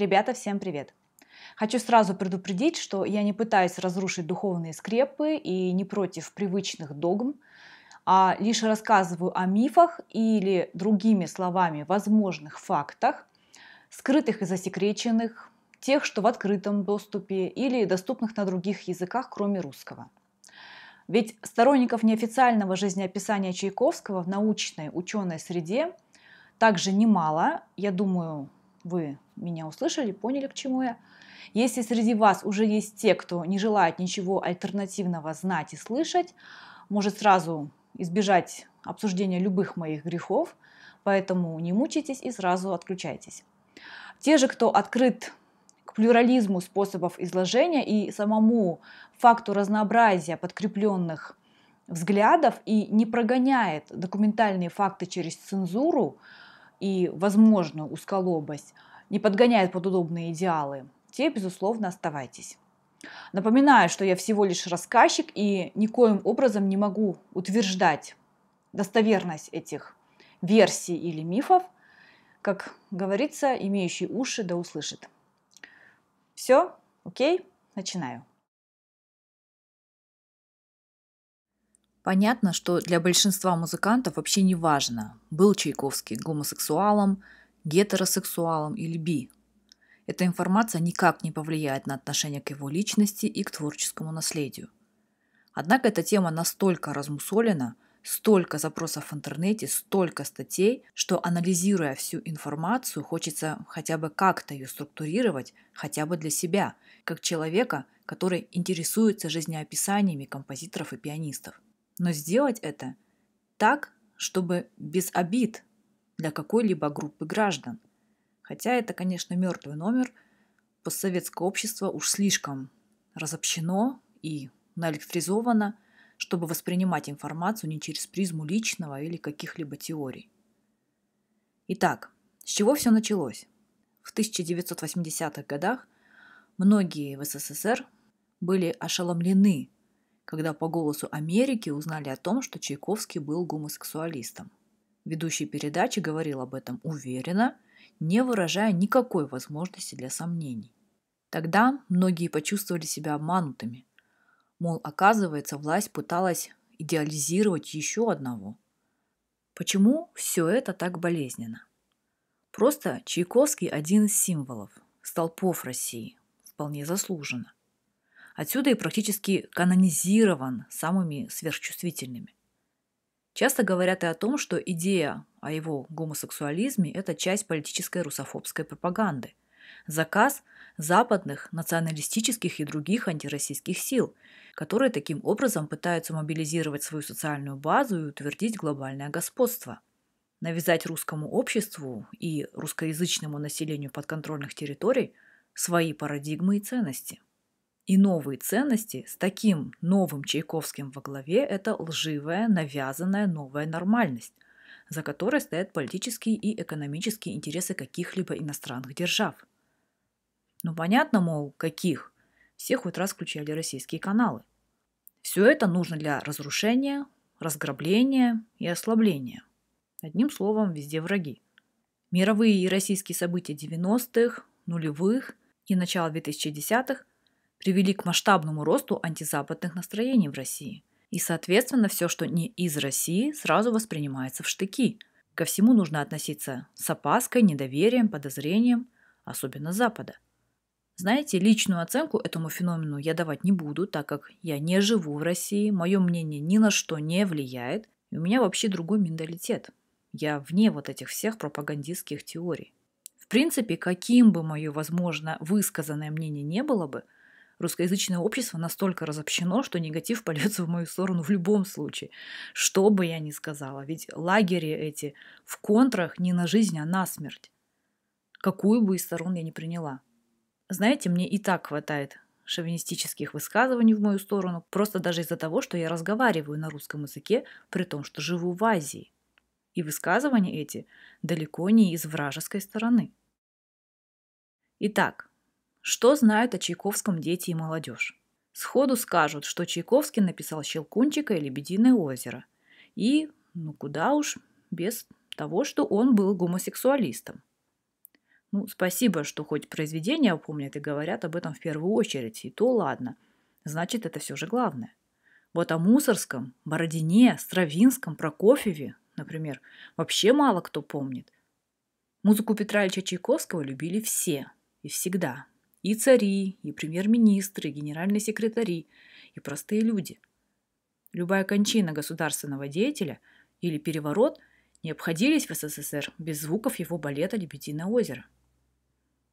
Ребята, всем привет! Хочу сразу предупредить, что я не пытаюсь разрушить духовные скрепы и не против привычных догм, а лишь рассказываю о мифах или, другими словами, возможных фактах, скрытых и засекреченных, тех, что в открытом доступе или доступных на других языках, кроме русского. Ведь сторонников неофициального жизнеописания Чайковского в научной ученой среде также немало, я думаю, вы меня услышали, поняли, к чему я. Если среди вас уже есть те, кто не желает ничего альтернативного знать и слышать, может сразу избежать обсуждения любых моих грехов, поэтому не мучайтесь и сразу отключайтесь. Те же, кто открыт к плюрализму способов изложения и самому факту разнообразия подкрепленных взглядов и не прогоняет документальные факты через цензуру, и возможную узколобость не подгоняет под удобные идеалы, те, безусловно, оставайтесь. Напоминаю, что я всего лишь рассказчик и никоим образом не могу утверждать достоверность этих версий или мифов. Как говорится, имеющий уши да услышит. Все, окей, начинаю. Понятно, что для большинства музыкантов вообще не важно, был Чайковский гомосексуалом, гетеросексуалом или би. Эта информация никак не повлияет на отношение к его личности и к творческому наследию. Однако эта тема настолько размусолена, столько запросов в интернете, столько статей, что анализируя всю информацию, хочется хотя бы как-то ее структурировать, хотя бы для себя, как человека, который интересуется жизнеописаниями композиторов и пианистов – но сделать это так, чтобы без обид для какой-либо группы граждан. Хотя это, конечно, мертвый номер, постсоветское общество уж слишком разобщено и наэлектризовано, чтобы воспринимать информацию не через призму личного или каких-либо теорий. Итак, с чего все началось? В 1980-х годах многие в СССР были ошеломлены когда по голосу Америки узнали о том, что Чайковский был гомосексуалистом. Ведущий передачи говорил об этом уверенно, не выражая никакой возможности для сомнений. Тогда многие почувствовали себя обманутыми. Мол, оказывается, власть пыталась идеализировать еще одного. Почему все это так болезненно? Просто Чайковский один из символов, столпов России, вполне заслуженно. Отсюда и практически канонизирован самыми сверхчувствительными. Часто говорят и о том, что идея о его гомосексуализме – это часть политической русофобской пропаганды, заказ западных, националистических и других антироссийских сил, которые таким образом пытаются мобилизировать свою социальную базу и утвердить глобальное господство. Навязать русскому обществу и русскоязычному населению подконтрольных территорий свои парадигмы и ценности – и новые ценности с таким новым Чайковским во главе – это лживая, навязанная новая нормальность, за которой стоят политические и экономические интересы каких-либо иностранных держав. Ну понятно, мол, каких? Все хоть раз включали российские каналы. Все это нужно для разрушения, разграбления и ослабления. Одним словом, везде враги. Мировые и российские события 90-х, нулевых и начала 2010-х привели к масштабному росту антизападных настроений в России. И, соответственно, все, что не из России, сразу воспринимается в штыки. Ко всему нужно относиться с опаской, недоверием, подозрением, особенно Запада. Знаете, личную оценку этому феномену я давать не буду, так как я не живу в России, мое мнение ни на что не влияет, и у меня вообще другой менталитет. Я вне вот этих всех пропагандистских теорий. В принципе, каким бы мое, возможно, высказанное мнение не было бы – русскоязычное общество настолько разобщено, что негатив польется в мою сторону в любом случае, что бы я ни сказала. Ведь лагеря эти в контрах не на жизнь, а на смерть. Какую бы из сторон я ни приняла. Знаете, мне и так хватает шовинистических высказываний в мою сторону, просто даже из-за того, что я разговариваю на русском языке, при том, что живу в Азии. И высказывания эти далеко не из вражеской стороны. Итак, что знают о Чайковском дети и молодежь? Сходу скажут, что Чайковский написал «Щелкунчика» и «Лебединое озеро». И, ну куда уж, без того, что он был гомосексуалистом. Ну, спасибо, что хоть произведения помнят и говорят об этом в первую очередь, и то ладно. Значит, это все же главное. Вот о Мусорском, Бородине, Стравинском, Прокофьеве, например, вообще мало кто помнит. Музыку Петра Ильича Чайковского любили все и всегда, и цари, и премьер-министры, и генеральные секретари, и простые люди. Любая кончина государственного деятеля или переворот не обходились в СССР без звуков его балета «Лебединое озеро».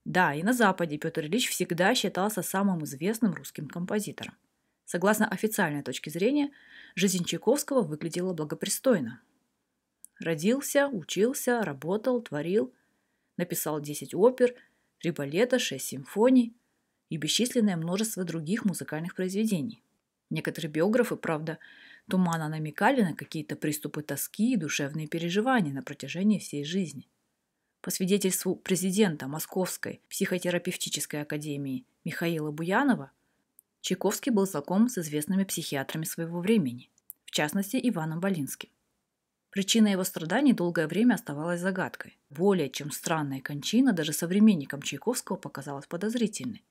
Да, и на Западе Петр Ильич всегда считался самым известным русским композитором. Согласно официальной точке зрения, жизнь Чайковского выглядела благопристойно. Родился, учился, работал, творил, написал 10 опер – три шесть симфоний и бесчисленное множество других музыкальных произведений. Некоторые биографы, правда, туманно намекали на какие-то приступы тоски и душевные переживания на протяжении всей жизни. По свидетельству президента Московской психотерапевтической академии Михаила Буянова, Чайковский был знаком с известными психиатрами своего времени, в частности Иваном Болинским. Причина его страданий долгое время оставалась загадкой. Более чем странная кончина даже современникам Чайковского показалась подозрительной.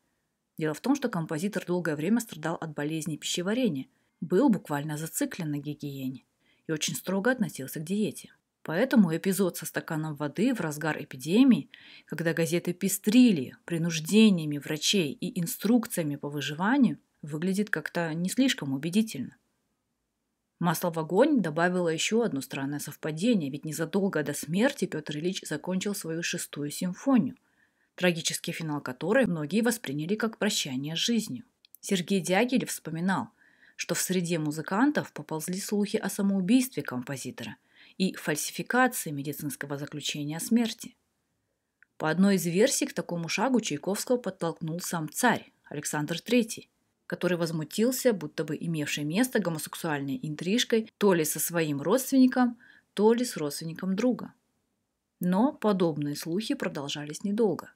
Дело в том, что композитор долгое время страдал от болезни пищеварения, был буквально зациклен на гигиене и очень строго относился к диете. Поэтому эпизод со стаканом воды в разгар эпидемии, когда газеты пестрили принуждениями врачей и инструкциями по выживанию, выглядит как-то не слишком убедительно. Масло в огонь добавило еще одно странное совпадение, ведь незадолго до смерти Петр Ильич закончил свою шестую симфонию, трагический финал которой многие восприняли как прощание с жизнью. Сергей Дягилев вспоминал, что в среде музыкантов поползли слухи о самоубийстве композитора и фальсификации медицинского заключения о смерти. По одной из версий к такому шагу Чайковского подтолкнул сам царь Александр III – который возмутился, будто бы имевший место гомосексуальной интрижкой то ли со своим родственником, то ли с родственником друга. Но подобные слухи продолжались недолго.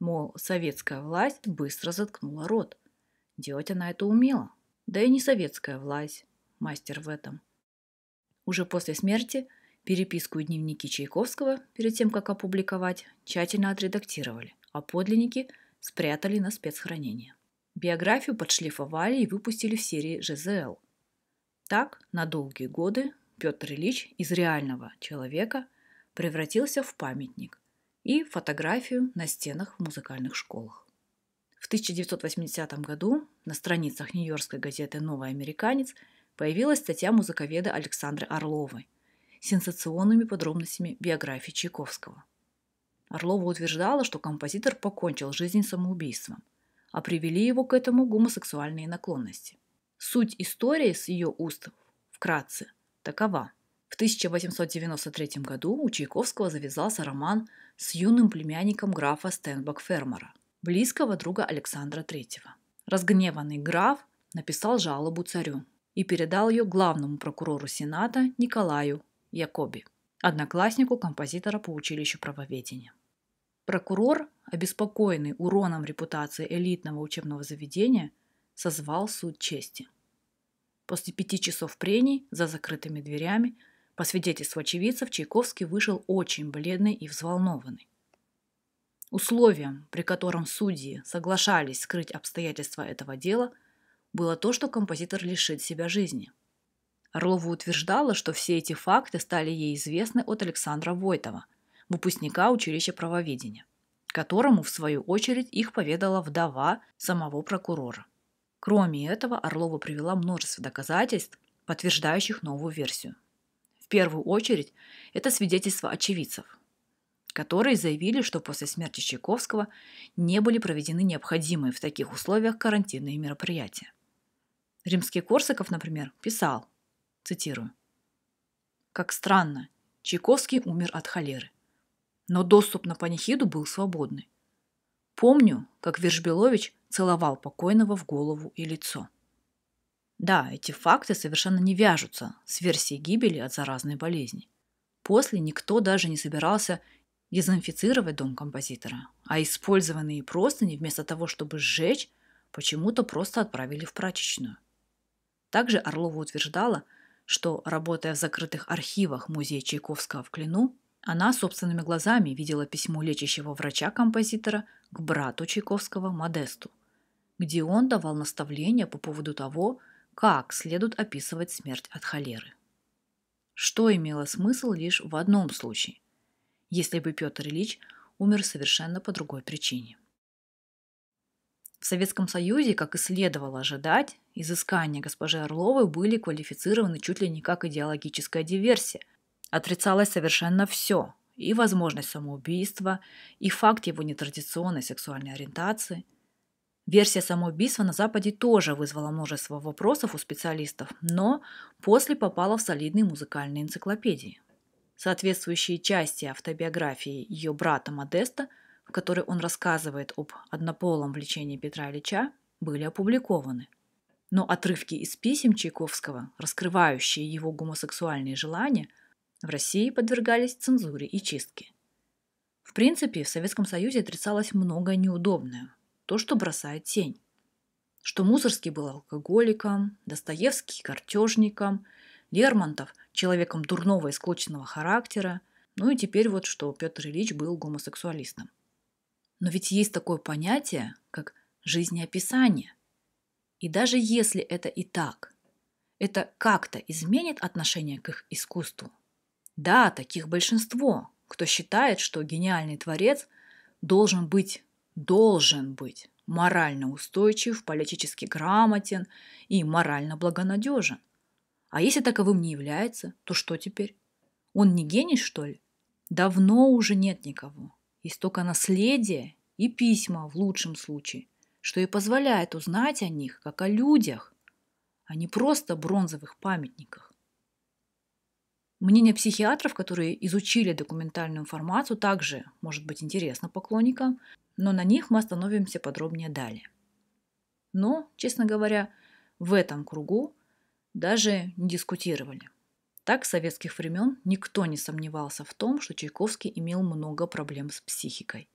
Мол, советская власть быстро заткнула рот. Делать она это умела. Да и не советская власть, мастер в этом. Уже после смерти переписку и дневники Чайковского, перед тем, как опубликовать, тщательно отредактировали, а подлинники спрятали на спецхранение. Биографию подшлифовали и выпустили в серии ЖЗЛ. Так, на долгие годы Петр Ильич из реального человека превратился в памятник и фотографию на стенах в музыкальных школах. В 1980 году на страницах нью-йоркской газеты «Новый американец» появилась статья музыковеда Александры Орловой с сенсационными подробностями биографии Чайковского. Орлова утверждала, что композитор покончил жизнь самоубийством – а привели его к этому гомосексуальные наклонности. Суть истории с ее уст вкратце такова. В 1893 году у Чайковского завязался роман с юным племянником графа Стенбок-Фермера, близкого друга Александра III. Разгневанный граф написал жалобу царю и передал ее главному прокурору Сената Николаю Якоби, однокласснику композитора по училищу правоведения. Прокурор обеспокоенный уроном репутации элитного учебного заведения, созвал суд чести. После пяти часов прений за закрытыми дверями, по свидетельству очевидцев, Чайковский вышел очень бледный и взволнованный. Условием, при котором судьи соглашались скрыть обстоятельства этого дела, было то, что композитор лишит себя жизни. Орлова утверждала, что все эти факты стали ей известны от Александра Войтова, выпускника училища правоведения – которому, в свою очередь, их поведала вдова самого прокурора. Кроме этого, Орлова привела множество доказательств, подтверждающих новую версию. В первую очередь, это свидетельство очевидцев, которые заявили, что после смерти Чайковского не были проведены необходимые в таких условиях карантинные мероприятия. Римский Корсаков, например, писал, цитирую, «Как странно, Чайковский умер от холеры но доступ на панихиду был свободный. Помню, как Вершбелович целовал покойного в голову и лицо. Да, эти факты совершенно не вяжутся с версией гибели от заразной болезни. После никто даже не собирался дезинфицировать дом композитора, а использованные простыни вместо того, чтобы сжечь, почему-то просто отправили в прачечную. Также Орлова утверждала, что, работая в закрытых архивах музея Чайковского в Клину, она собственными глазами видела письмо лечащего врача-композитора к брату Чайковского Модесту, где он давал наставления по поводу того, как следует описывать смерть от холеры. Что имело смысл лишь в одном случае, если бы Петр Ильич умер совершенно по другой причине. В Советском Союзе, как и следовало ожидать, изыскания госпожи Орловой были квалифицированы чуть ли не как идеологическая диверсия – Отрицалось совершенно все – и возможность самоубийства, и факт его нетрадиционной сексуальной ориентации. Версия самоубийства на Западе тоже вызвала множество вопросов у специалистов, но после попала в солидные музыкальные энциклопедии. Соответствующие части автобиографии ее брата Модеста, в которой он рассказывает об однополом влечении Петра Ильича, были опубликованы. Но отрывки из писем Чайковского, раскрывающие его гомосексуальные желания – в России подвергались цензуре и чистке. В принципе, в Советском Союзе отрицалось многое неудобное, то, что бросает тень. Что Мусорский был алкоголиком, Достоевский – картежником, Лермонтов – человеком дурного и склоченного характера, ну и теперь вот, что Петр Ильич был гомосексуалистом. Но ведь есть такое понятие, как жизнеописание. И даже если это и так, это как-то изменит отношение к их искусству. Да, таких большинство, кто считает, что гениальный творец должен быть, должен быть морально устойчив, политически грамотен и морально благонадежен. А если таковым не является, то что теперь? Он не гений, что ли? Давно уже нет никого. Есть только наследие и письма в лучшем случае, что и позволяет узнать о них, как о людях, а не просто бронзовых памятниках. Мнение психиатров, которые изучили документальную информацию, также может быть интересно поклонникам, но на них мы остановимся подробнее далее. Но, честно говоря, в этом кругу даже не дискутировали. Так с советских времен никто не сомневался в том, что Чайковский имел много проблем с психикой.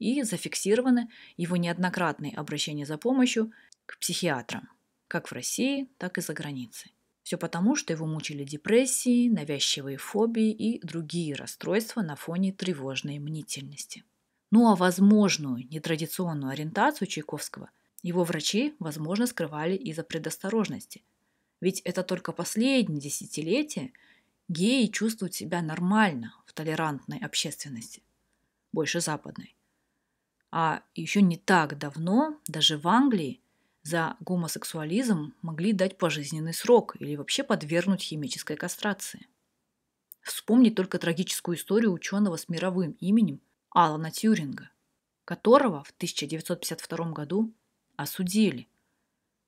И зафиксированы его неоднократные обращения за помощью к психиатрам, как в России, так и за границей. Все потому, что его мучили депрессии, навязчивые фобии и другие расстройства на фоне тревожной мнительности. Ну а возможную нетрадиционную ориентацию Чайковского его врачи, возможно, скрывали из-за предосторожности. Ведь это только последние десятилетия геи чувствуют себя нормально в толерантной общественности, больше западной. А еще не так давно даже в Англии за гомосексуализм могли дать пожизненный срок или вообще подвергнуть химической кастрации. Вспомнить только трагическую историю ученого с мировым именем Алана Тьюринга, которого в 1952 году осудили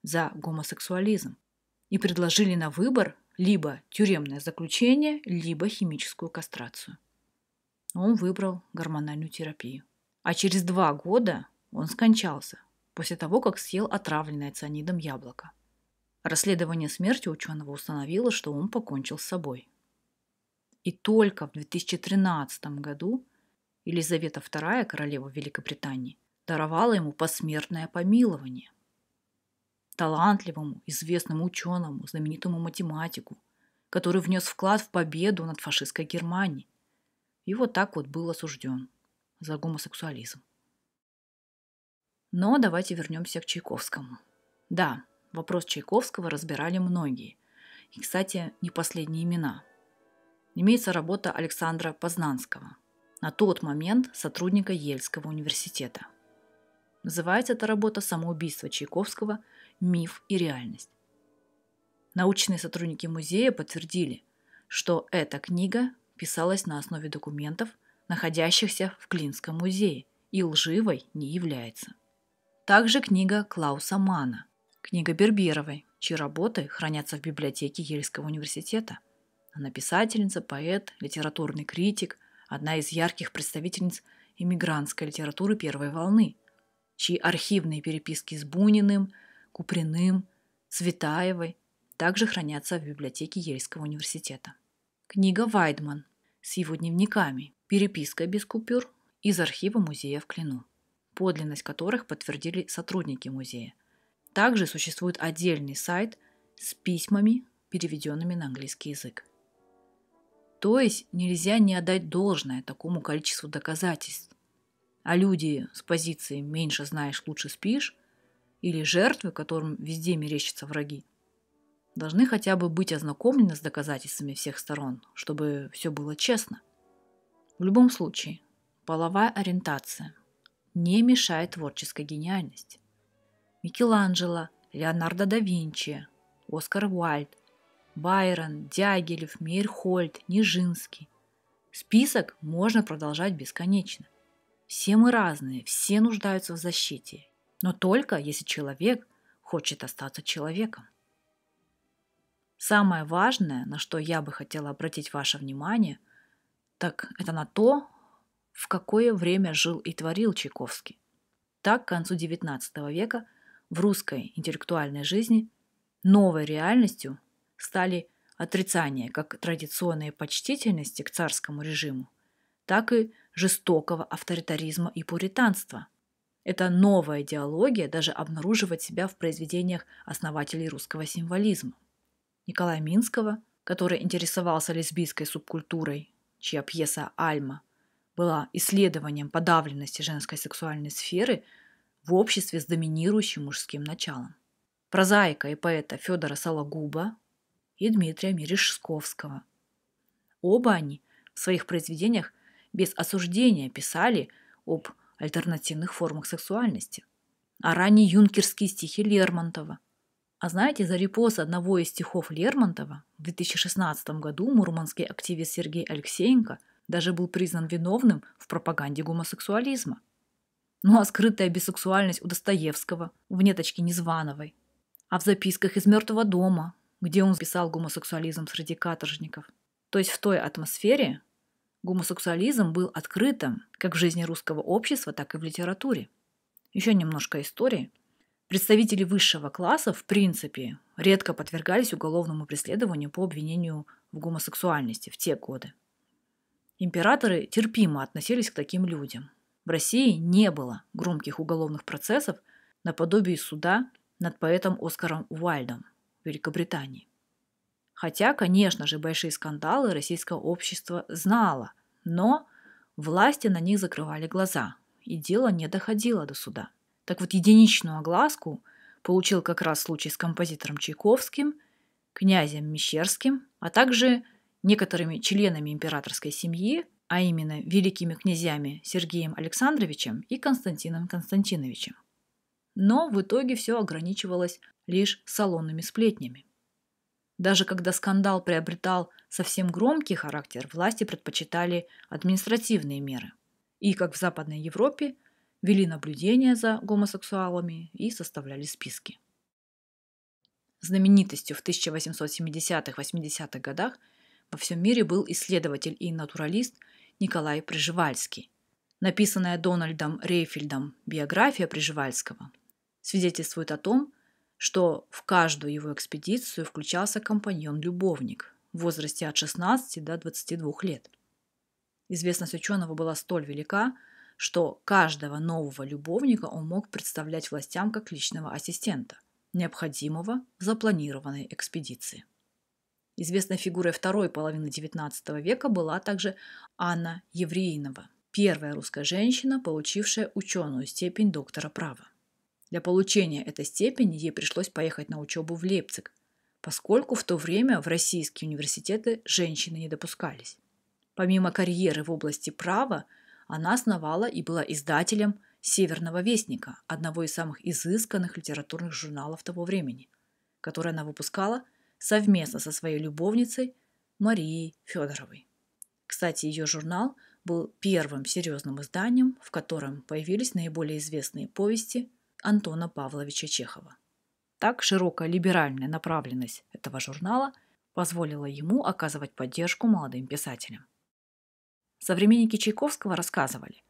за гомосексуализм и предложили на выбор либо тюремное заключение, либо химическую кастрацию. Он выбрал гормональную терапию. А через два года он скончался после того, как съел отравленное цианидом яблоко. Расследование смерти ученого установило, что он покончил с собой. И только в 2013 году Елизавета II, королева Великобритании, даровала ему посмертное помилование. Талантливому, известному ученому, знаменитому математику, который внес вклад в победу над фашистской Германией. И вот так вот был осужден за гомосексуализм. Но давайте вернемся к Чайковскому. Да, вопрос Чайковского разбирали многие. И, кстати, не последние имена. Имеется работа Александра Познанского, на тот момент сотрудника Ельского университета. Называется эта работа «Самоубийство Чайковского. Миф и реальность». Научные сотрудники музея подтвердили, что эта книга писалась на основе документов, находящихся в Клинском музее, и лживой не является – также книга Клауса Мана, книга Берберовой, чьи работы хранятся в библиотеке Ельского университета. Она писательница, поэт, литературный критик, одна из ярких представительниц иммигрантской литературы первой волны, чьи архивные переписки с Буниным, Куприным, Цветаевой также хранятся в библиотеке Ельского университета. Книга Вайдман с его дневниками, переписка без купюр из архива музея в Клину подлинность которых подтвердили сотрудники музея. Также существует отдельный сайт с письмами, переведенными на английский язык. То есть нельзя не отдать должное такому количеству доказательств. А люди с позиции «меньше знаешь, лучше спишь» или жертвы, которым везде мерещатся враги, должны хотя бы быть ознакомлены с доказательствами всех сторон, чтобы все было честно. В любом случае, половая ориентация – не мешает творческой гениальности. Микеланджело, Леонардо да Винчи, Оскар Уальд, Байрон, Дягилев, Мейерхольд, Нижинский. Список можно продолжать бесконечно. Все мы разные, все нуждаются в защите. Но только если человек хочет остаться человеком. Самое важное, на что я бы хотела обратить ваше внимание, так это на то, в какое время жил и творил Чайковский. Так, к концу XIX века в русской интеллектуальной жизни новой реальностью стали отрицания как традиционной почтительности к царскому режиму, так и жестокого авторитаризма и пуританства. Эта новая идеология даже обнаруживает себя в произведениях основателей русского символизма. Николая Минского, который интересовался лесбийской субкультурой, чья пьеса «Альма» – была исследованием подавленности женской сексуальной сферы в обществе с доминирующим мужским началом. Прозаика и поэта Федора Сологуба и Дмитрия Мережковского. Оба они в своих произведениях без осуждения писали об альтернативных формах сексуальности. А ранние юнкерские стихи Лермонтова. А знаете, за репост одного из стихов Лермонтова в 2016 году мурманский активист Сергей Алексеенко – даже был признан виновным в пропаганде гомосексуализма. Ну а скрытая бисексуальность у Достоевского, в неточке Незвановой, а в записках из «Мертвого дома», где он писал гомосексуализм среди каторжников. То есть в той атмосфере гомосексуализм был открытым как в жизни русского общества, так и в литературе. Еще немножко истории. Представители высшего класса, в принципе, редко подвергались уголовному преследованию по обвинению в гомосексуальности в те годы. Императоры терпимо относились к таким людям. В России не было громких уголовных процессов наподобие суда над поэтом Оскаром Уальдом в Великобритании. Хотя, конечно же, большие скандалы российское общество знало, но власти на них закрывали глаза, и дело не доходило до суда. Так вот, единичную огласку получил как раз случай с композитором Чайковским, князем Мещерским, а также некоторыми членами императорской семьи, а именно великими князьями Сергеем Александровичем и Константином Константиновичем. Но в итоге все ограничивалось лишь салонными сплетнями. Даже когда скандал приобретал совсем громкий характер, власти предпочитали административные меры. И, как в Западной Европе, вели наблюдения за гомосексуалами и составляли списки. Знаменитостью в 1870-80-х годах – во всем мире был исследователь и натуралист Николай Приживальский. Написанная Дональдом Рейфельдом биография Приживальского свидетельствует о том, что в каждую его экспедицию включался компаньон-любовник в возрасте от 16 до 22 лет. Известность ученого была столь велика, что каждого нового любовника он мог представлять властям как личного ассистента, необходимого в запланированной экспедиции. Известной фигурой второй половины XIX века была также Анна Евреинова, первая русская женщина, получившая ученую степень доктора права. Для получения этой степени ей пришлось поехать на учебу в Лейпциг, поскольку в то время в российские университеты женщины не допускались. Помимо карьеры в области права, она основала и была издателем «Северного вестника», одного из самых изысканных литературных журналов того времени, который она выпускала совместно со своей любовницей Марией Федоровой. Кстати, ее журнал был первым серьезным изданием, в котором появились наиболее известные повести Антона Павловича Чехова. Так широкая либеральная направленность этого журнала позволила ему оказывать поддержку молодым писателям. Современники Чайковского рассказывали,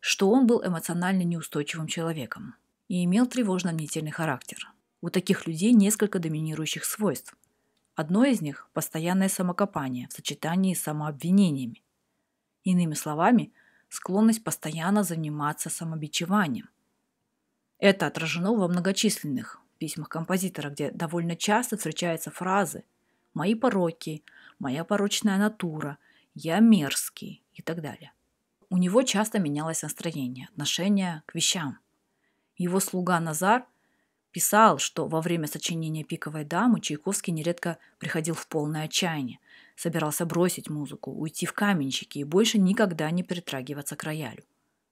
что он был эмоционально неустойчивым человеком и имел тревожно-мнительный характер – у таких людей несколько доминирующих свойств. Одно из них – постоянное самокопание в сочетании с самообвинениями. Иными словами, склонность постоянно заниматься самобичеванием. Это отражено во многочисленных письмах композитора, где довольно часто встречаются фразы «мои пороки», «моя порочная натура», «я мерзкий» и так далее. У него часто менялось настроение, отношение к вещам. Его слуга Назар – писал, что во время сочинения «Пиковой дамы» Чайковский нередко приходил в полное отчаяние, собирался бросить музыку, уйти в каменщики и больше никогда не притрагиваться к роялю.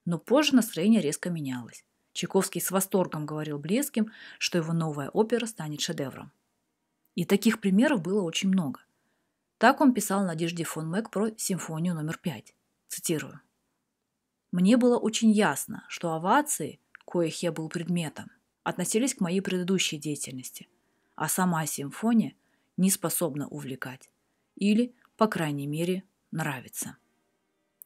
Но позже настроение резко менялось. Чайковский с восторгом говорил Блеским, что его новая опера станет шедевром. И таких примеров было очень много. Так он писал Надежде фон Мэг про симфонию номер 5. Цитирую. «Мне было очень ясно, что овации, коих я был предметом, относились к моей предыдущей деятельности, а сама симфония не способна увлекать или, по крайней мере, нравится.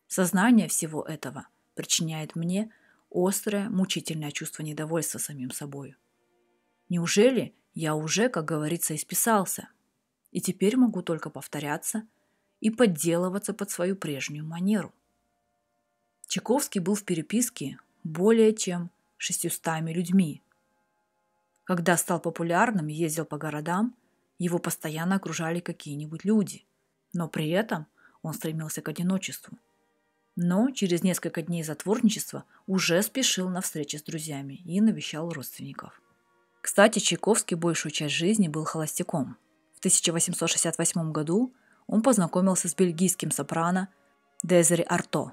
Сознание всего этого причиняет мне острое, мучительное чувство недовольства самим собою. Неужели я уже, как говорится, исписался? И теперь могу только повторяться и подделываться под свою прежнюю манеру. Чайковский был в переписке более чем 600 людьми, когда стал популярным и ездил по городам, его постоянно окружали какие-нибудь люди, но при этом он стремился к одиночеству. Но через несколько дней затворничества уже спешил на встречи с друзьями и навещал родственников. Кстати, Чайковский большую часть жизни был холостяком. В 1868 году он познакомился с бельгийским сопрано Дезери Арто.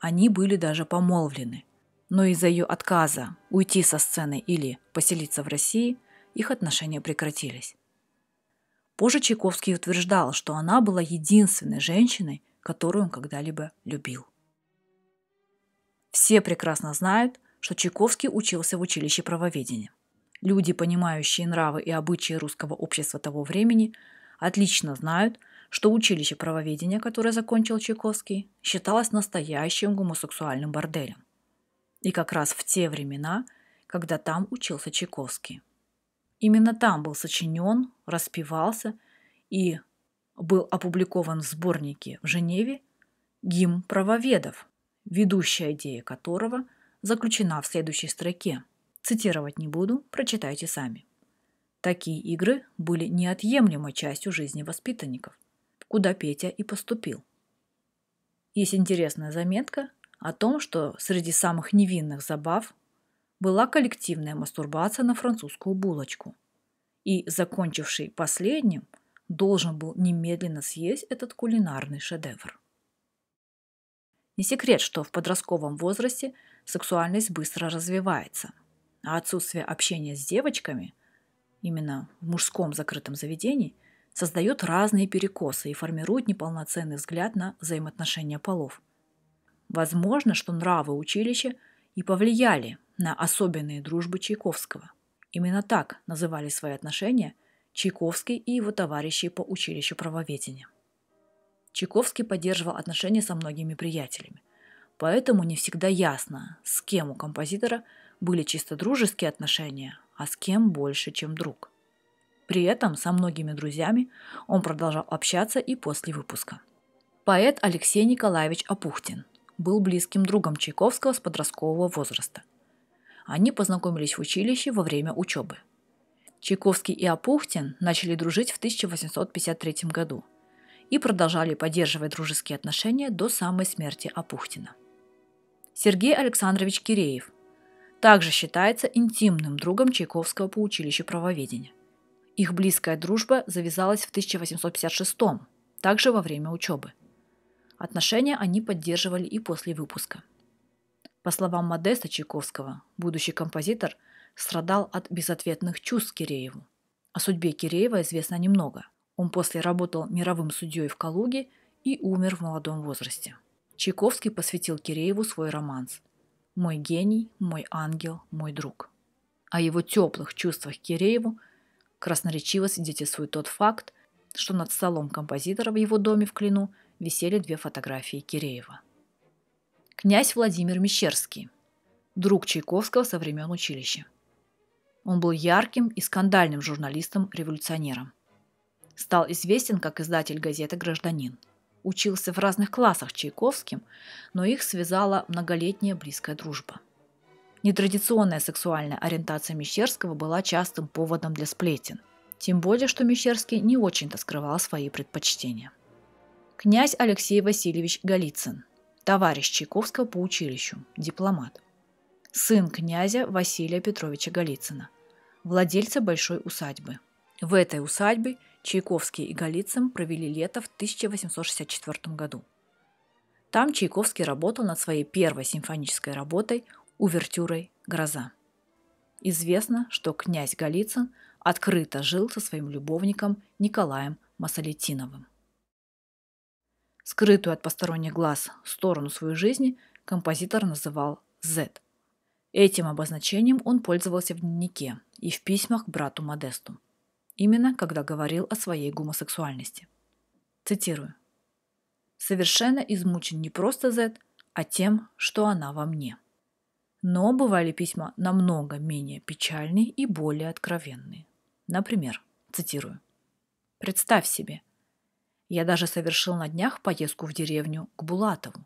Они были даже помолвлены, но из-за ее отказа уйти со сцены или поселиться в России их отношения прекратились. Позже Чайковский утверждал, что она была единственной женщиной, которую он когда-либо любил. Все прекрасно знают, что Чайковский учился в училище правоведения. Люди, понимающие нравы и обычаи русского общества того времени, отлично знают, что училище правоведения, которое закончил Чайковский, считалось настоящим гомосексуальным борделем. И как раз в те времена, когда там учился Чайковский. Именно там был сочинен, распевался и был опубликован в сборнике в Женеве гимн правоведов, ведущая идея которого заключена в следующей строке. Цитировать не буду, прочитайте сами. Такие игры были неотъемлемой частью жизни воспитанников, куда Петя и поступил. Есть интересная заметка, о том, что среди самых невинных забав была коллективная мастурбация на французскую булочку. И закончивший последним должен был немедленно съесть этот кулинарный шедевр. Не секрет, что в подростковом возрасте сексуальность быстро развивается, а отсутствие общения с девочками именно в мужском закрытом заведении создает разные перекосы и формирует неполноценный взгляд на взаимоотношения полов – Возможно, что нравы училища и повлияли на особенные дружбы Чайковского. Именно так называли свои отношения Чайковский и его товарищи по училищу правоведения. Чайковский поддерживал отношения со многими приятелями, поэтому не всегда ясно, с кем у композитора были чисто дружеские отношения, а с кем больше, чем друг. При этом со многими друзьями он продолжал общаться и после выпуска. Поэт Алексей Николаевич Апухтин – был близким другом Чайковского с подросткового возраста. Они познакомились в училище во время учебы. Чайковский и Апухтин начали дружить в 1853 году и продолжали поддерживать дружеские отношения до самой смерти Апухтина. Сергей Александрович Киреев также считается интимным другом Чайковского по училищу правоведения. Их близкая дружба завязалась в 1856 также во время учебы – Отношения они поддерживали и после выпуска. По словам Модеста Чайковского, будущий композитор страдал от безответных чувств к Кирееву. О судьбе Киреева известно немного. Он после работал мировым судьей в Калуге и умер в молодом возрасте. Чайковский посвятил Кирееву свой романс «Мой гений, мой ангел, мой друг». О его теплых чувствах Кирееву красноречиво свидетельствует тот факт, что над столом композитора в его доме в Клину – висели две фотографии Киреева. Князь Владимир Мещерский, друг Чайковского со времен училища. Он был ярким и скандальным журналистом-революционером. Стал известен как издатель газеты «Гражданин». Учился в разных классах Чайковским, но их связала многолетняя близкая дружба. Нетрадиционная сексуальная ориентация Мещерского была частым поводом для сплетен. Тем более, что Мещерский не очень-то скрывал свои предпочтения князь Алексей Васильевич Голицын, товарищ Чайковского по училищу, дипломат, сын князя Василия Петровича Голицына, владельца большой усадьбы. В этой усадьбе Чайковский и Голицын провели лето в 1864 году. Там Чайковский работал над своей первой симфонической работой «Увертюрой «Гроза». Известно, что князь Голицын открыто жил со своим любовником Николаем Масолетиновым скрытую от посторонних глаз сторону своей жизни, композитор называл Z. Этим обозначением он пользовался в дневнике и в письмах к брату Модесту, именно когда говорил о своей гомосексуальности. Цитирую. «Совершенно измучен не просто Z, а тем, что она во мне». Но бывали письма намного менее печальные и более откровенные. Например, цитирую. «Представь себе – я даже совершил на днях поездку в деревню к Булатову,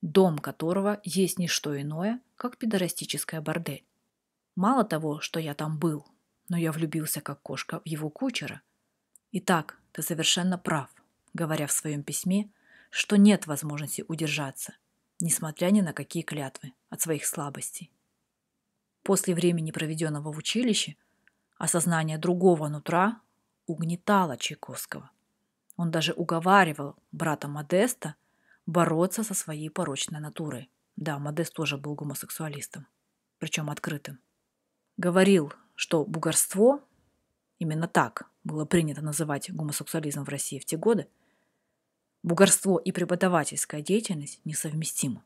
дом которого есть не что иное, как педорастическая бордель. Мало того, что я там был, но я влюбился как кошка в его кучера. Итак, ты совершенно прав, говоря в своем письме, что нет возможности удержаться, несмотря ни на какие клятвы от своих слабостей. После времени, проведенного в училище, осознание другого нутра угнетало Чайковского – он даже уговаривал брата Модеста бороться со своей порочной натурой. Да, Модест тоже был гомосексуалистом, причем открытым. Говорил, что бугорство, именно так было принято называть гомосексуализм в России в те годы, бугорство и преподавательская деятельность несовместимы.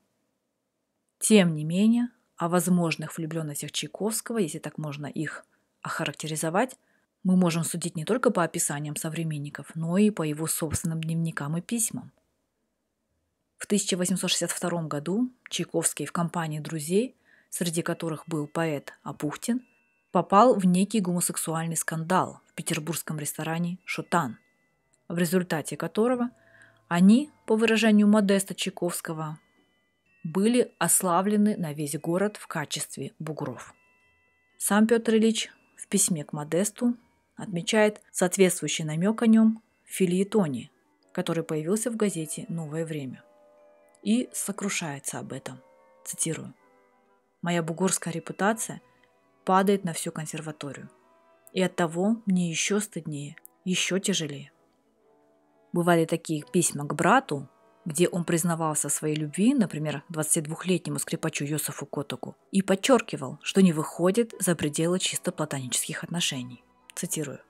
Тем не менее, о возможных влюбленностях Чайковского, если так можно их охарактеризовать, мы можем судить не только по описаниям современников, но и по его собственным дневникам и письмам. В 1862 году Чайковский в компании друзей, среди которых был поэт Апухтин, попал в некий гомосексуальный скандал в петербургском ресторане «Шутан», в результате которого они, по выражению Модеста Чайковского, были ославлены на весь город в качестве бугров. Сам Петр Ильич в письме к Модесту отмечает соответствующий намек о нем в филиетоне, который появился в газете «Новое время». И сокрушается об этом. Цитирую. «Моя бугорская репутация падает на всю консерваторию. И от того мне еще стыднее, еще тяжелее». Бывали такие письма к брату, где он признавался своей любви, например, 22-летнему скрипачу Йосифу Котоку, и подчеркивал, что не выходит за пределы чисто платонических отношений цитирую,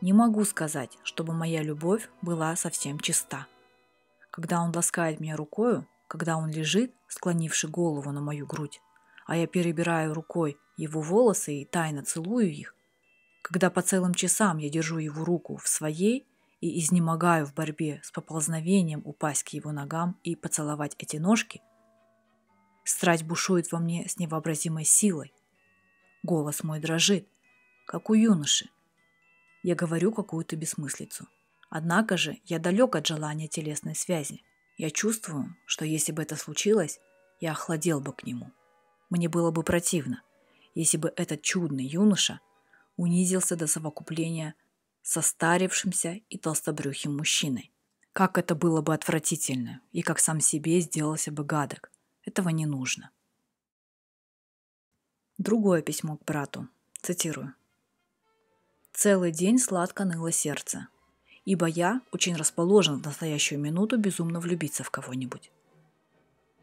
«Не могу сказать, чтобы моя любовь была совсем чиста. Когда он ласкает меня рукою, когда он лежит, склонивши голову на мою грудь, а я перебираю рукой его волосы и тайно целую их, когда по целым часам я держу его руку в своей и изнемогаю в борьбе с поползновением упасть к его ногам и поцеловать эти ножки, страсть бушует во мне с невообразимой силой. Голос мой дрожит – как у юноши. Я говорю какую-то бессмыслицу. Однако же я далек от желания телесной связи. Я чувствую, что если бы это случилось, я охладел бы к нему. Мне было бы противно, если бы этот чудный юноша унизился до совокупления со старевшимся и толстобрюхим мужчиной. Как это было бы отвратительно, и как сам себе сделался бы гадок. Этого не нужно. Другое письмо к брату. Цитирую. Целый день сладко ныло сердце, ибо я очень расположен в настоящую минуту безумно влюбиться в кого-нибудь.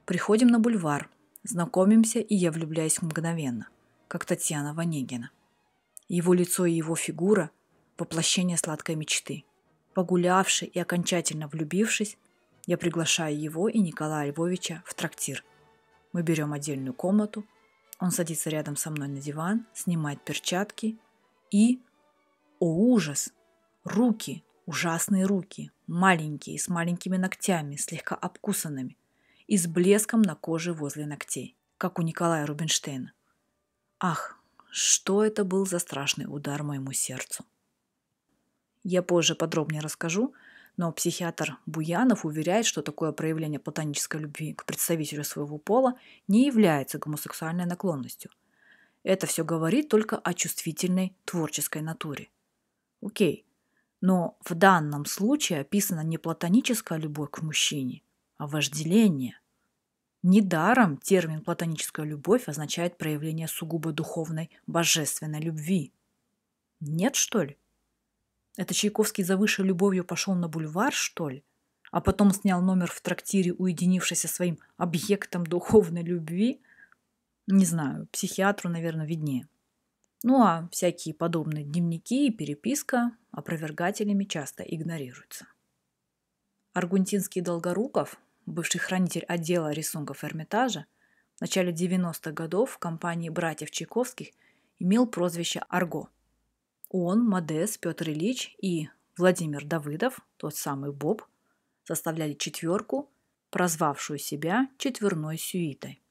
Приходим на бульвар, знакомимся, и я влюбляюсь мгновенно, как Татьяна Ванегина. Его лицо и его фигура – воплощение сладкой мечты. Погулявший и окончательно влюбившись, я приглашаю его и Николая Львовича в трактир. Мы берем отдельную комнату, он садится рядом со мной на диван, снимает перчатки и о ужас! Руки, ужасные руки, маленькие, с маленькими ногтями, слегка обкусанными, и с блеском на коже возле ногтей, как у Николая Рубинштейна. Ах, что это был за страшный удар моему сердцу! Я позже подробнее расскажу, но психиатр Буянов уверяет, что такое проявление платонической любви к представителю своего пола не является гомосексуальной наклонностью. Это все говорит только о чувствительной творческой натуре – Окей. Но в данном случае описана не платоническая любовь к мужчине, а вожделение. Недаром термин «платоническая любовь» означает проявление сугубо духовной, божественной любви. Нет, что ли? Это Чайковский за высшей любовью пошел на бульвар, что ли? А потом снял номер в трактире, уединившись со своим объектом духовной любви? Не знаю, психиатру, наверное, виднее. Ну а всякие подобные дневники и переписка опровергателями часто игнорируются. Аргунтинский Долгоруков, бывший хранитель отдела рисунков Эрмитажа, в начале 90-х годов в компании братьев Чайковских имел прозвище Арго. Он, Модес, Петр Ильич и Владимир Давыдов, тот самый Боб, составляли четверку, прозвавшую себя четверной сюитой.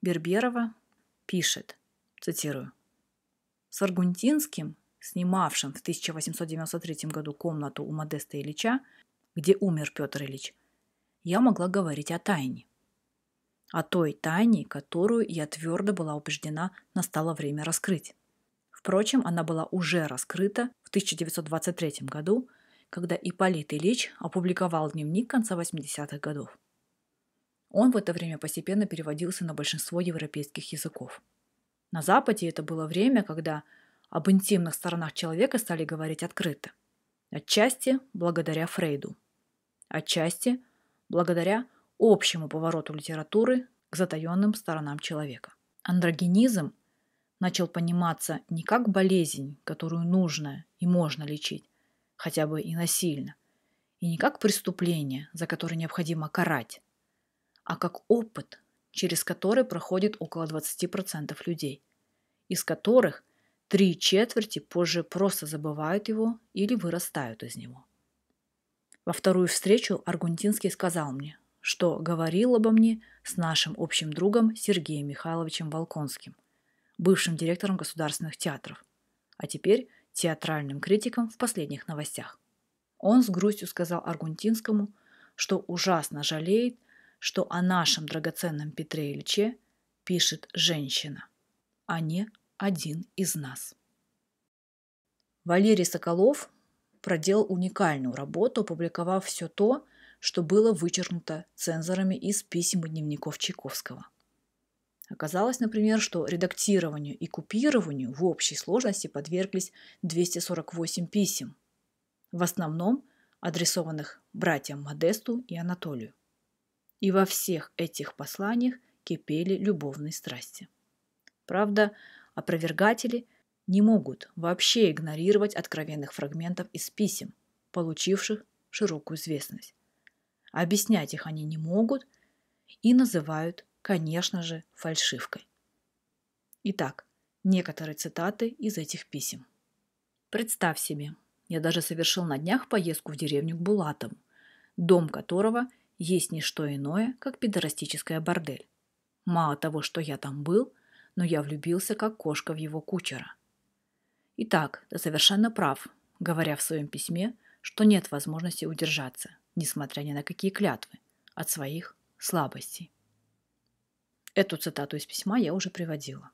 Берберова пишет, цитирую, с аргунтинским, снимавшим в 1893 году комнату у Модеста Ильича, где умер Петр Ильич, я могла говорить о тайне. О той тайне, которую я твердо была убеждена, настало время раскрыть. Впрочем, она была уже раскрыта в 1923 году, когда Ипполит Ильич опубликовал дневник конца 80-х годов. Он в это время постепенно переводился на большинство европейских языков – на Западе это было время, когда об интимных сторонах человека стали говорить открыто. Отчасти благодаря Фрейду. Отчасти благодаря общему повороту литературы к затаенным сторонам человека. Андрогенизм начал пониматься не как болезнь, которую нужно и можно лечить, хотя бы и насильно, и не как преступление, за которое необходимо карать, а как опыт, через который проходит около 20% людей, из которых три четверти позже просто забывают его или вырастают из него. Во вторую встречу Аргунтинский сказал мне, что говорил обо мне с нашим общим другом Сергеем Михайловичем Волконским, бывшим директором государственных театров, а теперь театральным критиком в последних новостях. Он с грустью сказал Аргунтинскому, что ужасно жалеет – что о нашем драгоценном Петре Ильиче пишет женщина, а не один из нас. Валерий Соколов проделал уникальную работу, опубликовав все то, что было вычеркнуто цензорами из писем и дневников Чайковского. Оказалось, например, что редактированию и купированию в общей сложности подверглись 248 писем, в основном адресованных братьям Модесту и Анатолию и во всех этих посланиях кипели любовные страсти. Правда, опровергатели не могут вообще игнорировать откровенных фрагментов из писем, получивших широкую известность. Объяснять их они не могут и называют, конечно же, фальшивкой. Итак, некоторые цитаты из этих писем. Представь себе, я даже совершил на днях поездку в деревню к Булатову, дом которого – есть не что иное, как педорастическая бордель. Мало того, что я там был, но я влюбился, как кошка в его кучера. Итак, ты совершенно прав, говоря в своем письме, что нет возможности удержаться, несмотря ни на какие клятвы, от своих слабостей. Эту цитату из письма я уже приводила.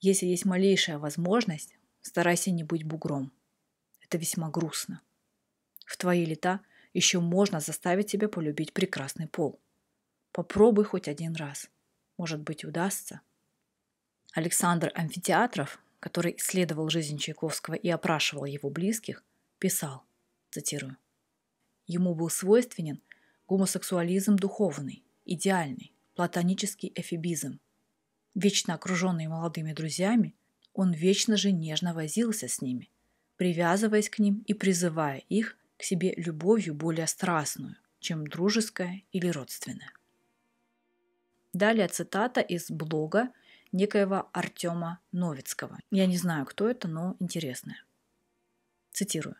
Если есть малейшая возможность, старайся не быть бугром. Это весьма грустно. В твои лета – еще можно заставить себя полюбить прекрасный пол. Попробуй хоть один раз. Может быть, удастся. Александр Амфитеатров, который исследовал жизнь Чайковского и опрашивал его близких, писал, цитирую, «Ему был свойственен гомосексуализм духовный, идеальный, платонический эфебизм. Вечно окруженный молодыми друзьями, он вечно же нежно возился с ними, привязываясь к ним и призывая их к себе любовью более страстную, чем дружеская или родственная. Далее цитата из блога некоего Артема Новицкого. Я не знаю, кто это, но интересная. Цитирую.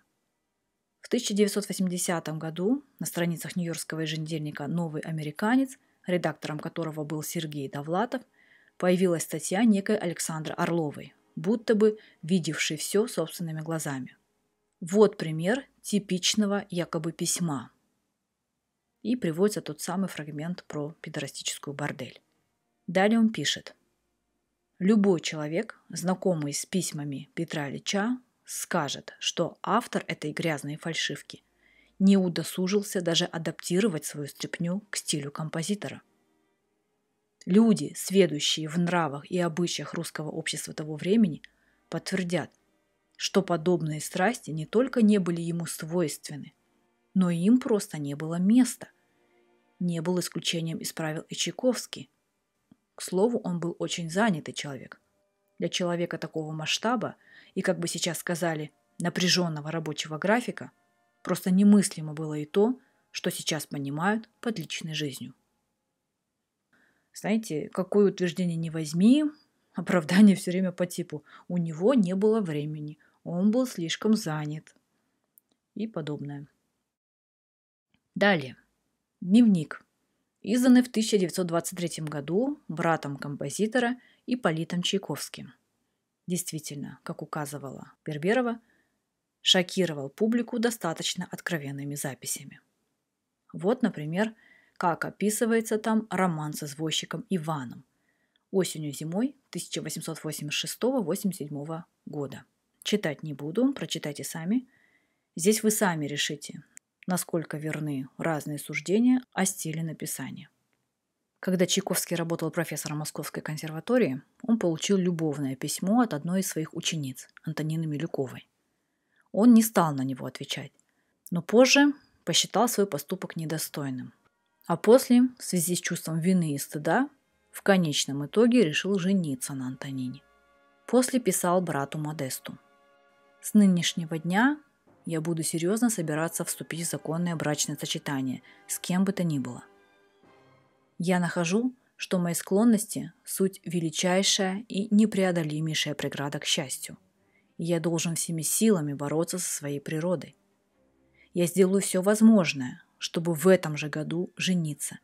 В 1980 году на страницах нью-йоркского еженедельника «Новый американец», редактором которого был Сергей Довлатов, появилась статья некой Александры Орловой, будто бы видевшей все собственными глазами. Вот пример типичного якобы письма. И приводится тот самый фрагмент про педорастическую бордель. Далее он пишет. Любой человек, знакомый с письмами Петра Ильича, скажет, что автор этой грязной фальшивки не удосужился даже адаптировать свою стряпню к стилю композитора. Люди, сведущие в нравах и обычаях русского общества того времени, подтвердят, что подобные страсти не только не были ему свойственны, но и им просто не было места. Не был исключением из правил и Чайковский. К слову, он был очень занятый человек. Для человека такого масштаба и, как бы сейчас сказали, напряженного рабочего графика, просто немыслимо было и то, что сейчас понимают под личной жизнью. Знаете, какое утверждение не возьми, оправдание все время по типу «у него не было времени», он был слишком занят и подобное. Далее. Дневник. Изданный в 1923 году братом композитора и Иполитом Чайковским. Действительно, как указывала Берберова, шокировал публику достаточно откровенными записями. Вот, например, как описывается там роман с извозчиком Иваном осенью-зимой 1886-87 года – Читать не буду, прочитайте сами. Здесь вы сами решите, насколько верны разные суждения о стиле написания. Когда Чайковский работал профессором Московской консерватории, он получил любовное письмо от одной из своих учениц, Антонины Милюковой. Он не стал на него отвечать, но позже посчитал свой поступок недостойным. А после, в связи с чувством вины и стыда, в конечном итоге решил жениться на Антонине. После писал брату Модесту – с нынешнего дня я буду серьезно собираться вступить в законное брачное сочетание с кем бы то ни было. Я нахожу, что мои склонности – суть величайшая и непреодолимейшая преграда к счастью. И я должен всеми силами бороться со своей природой. Я сделаю все возможное, чтобы в этом же году жениться.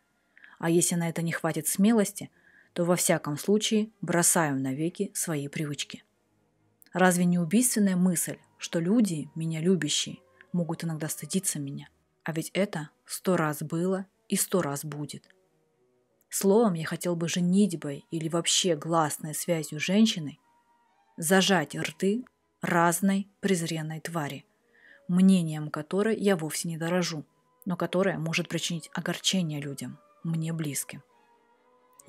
А если на это не хватит смелости, то во всяком случае бросаю навеки свои привычки. Разве не убийственная мысль, что люди, меня любящие, могут иногда стыдиться меня? А ведь это сто раз было и сто раз будет. Словом, я хотел бы женитьбой или вообще гласной связью женщины зажать рты разной презренной твари, мнением которой я вовсе не дорожу, но которая может причинить огорчение людям, мне близким.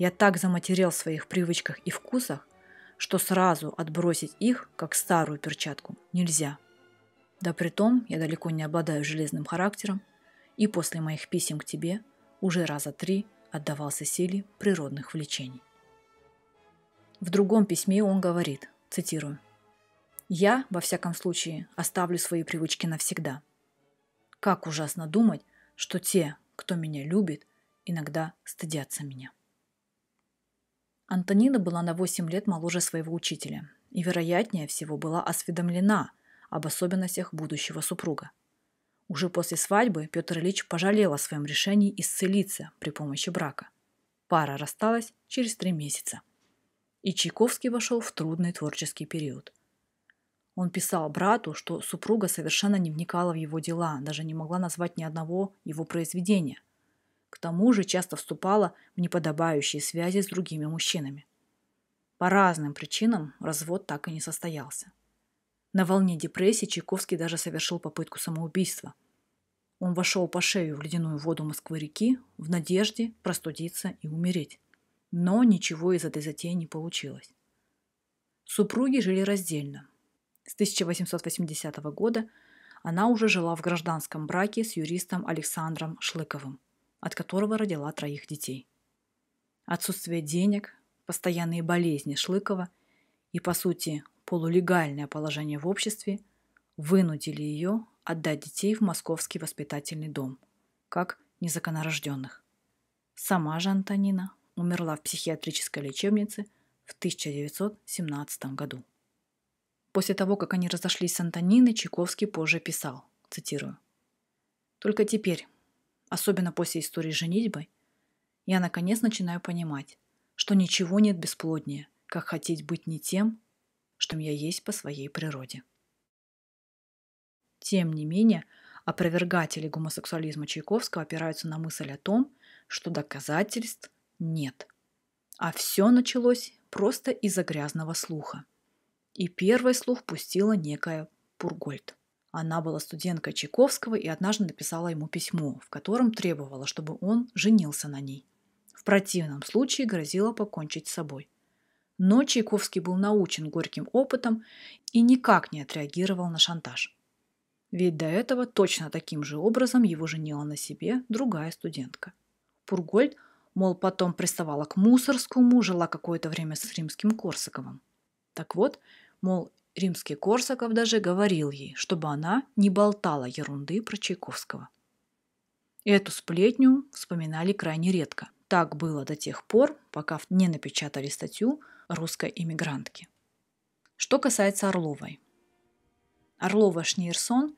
Я так заматерел в своих привычках и вкусах, что сразу отбросить их, как старую перчатку, нельзя. Да притом я далеко не обладаю железным характером, и после моих писем к тебе уже раза три отдавался силе природных влечений. В другом письме он говорит, цитирую, «Я, во всяком случае, оставлю свои привычки навсегда. Как ужасно думать, что те, кто меня любит, иногда стыдятся меня». Антонина была на 8 лет моложе своего учителя и, вероятнее всего, была осведомлена об особенностях будущего супруга. Уже после свадьбы Петр Ильич пожалел о своем решении исцелиться при помощи брака. Пара рассталась через три месяца. И Чайковский вошел в трудный творческий период. Он писал брату, что супруга совершенно не вникала в его дела, даже не могла назвать ни одного его произведения – к тому же часто вступала в неподобающие связи с другими мужчинами. По разным причинам развод так и не состоялся. На волне депрессии Чайковский даже совершил попытку самоубийства. Он вошел по шею в ледяную воду Москвы-реки в надежде простудиться и умереть. Но ничего из этой затеи не получилось. Супруги жили раздельно. С 1880 года она уже жила в гражданском браке с юристом Александром Шлыковым от которого родила троих детей. Отсутствие денег, постоянные болезни Шлыкова и, по сути, полулегальное положение в обществе вынудили ее отдать детей в московский воспитательный дом, как незаконорожденных. Сама же Антонина умерла в психиатрической лечебнице в 1917 году. После того, как они разошлись с Антониной, Чайковский позже писал, цитирую, «Только теперь, особенно после истории с женитьбой, я наконец начинаю понимать, что ничего нет бесплоднее, как хотеть быть не тем, что я есть по своей природе. Тем не менее, опровергатели гомосексуализма Чайковского опираются на мысль о том, что доказательств нет. А все началось просто из-за грязного слуха. И первый слух пустила некая Пургольд. Она была студенткой Чайковского и однажды написала ему письмо, в котором требовала, чтобы он женился на ней. В противном случае грозила покончить с собой. Но Чайковский был научен горьким опытом и никак не отреагировал на шантаж. Ведь до этого точно таким же образом его женила на себе другая студентка. Пургольд, мол, потом приставала к Мусорскому, жила какое-то время с римским Корсаковым. Так вот, мол, Римский Корсаков даже говорил ей, чтобы она не болтала ерунды про Чайковского. Эту сплетню вспоминали крайне редко. Так было до тех пор, пока не напечатали статью русской иммигрантки. Что касается Орловой. Орлова Шниерсон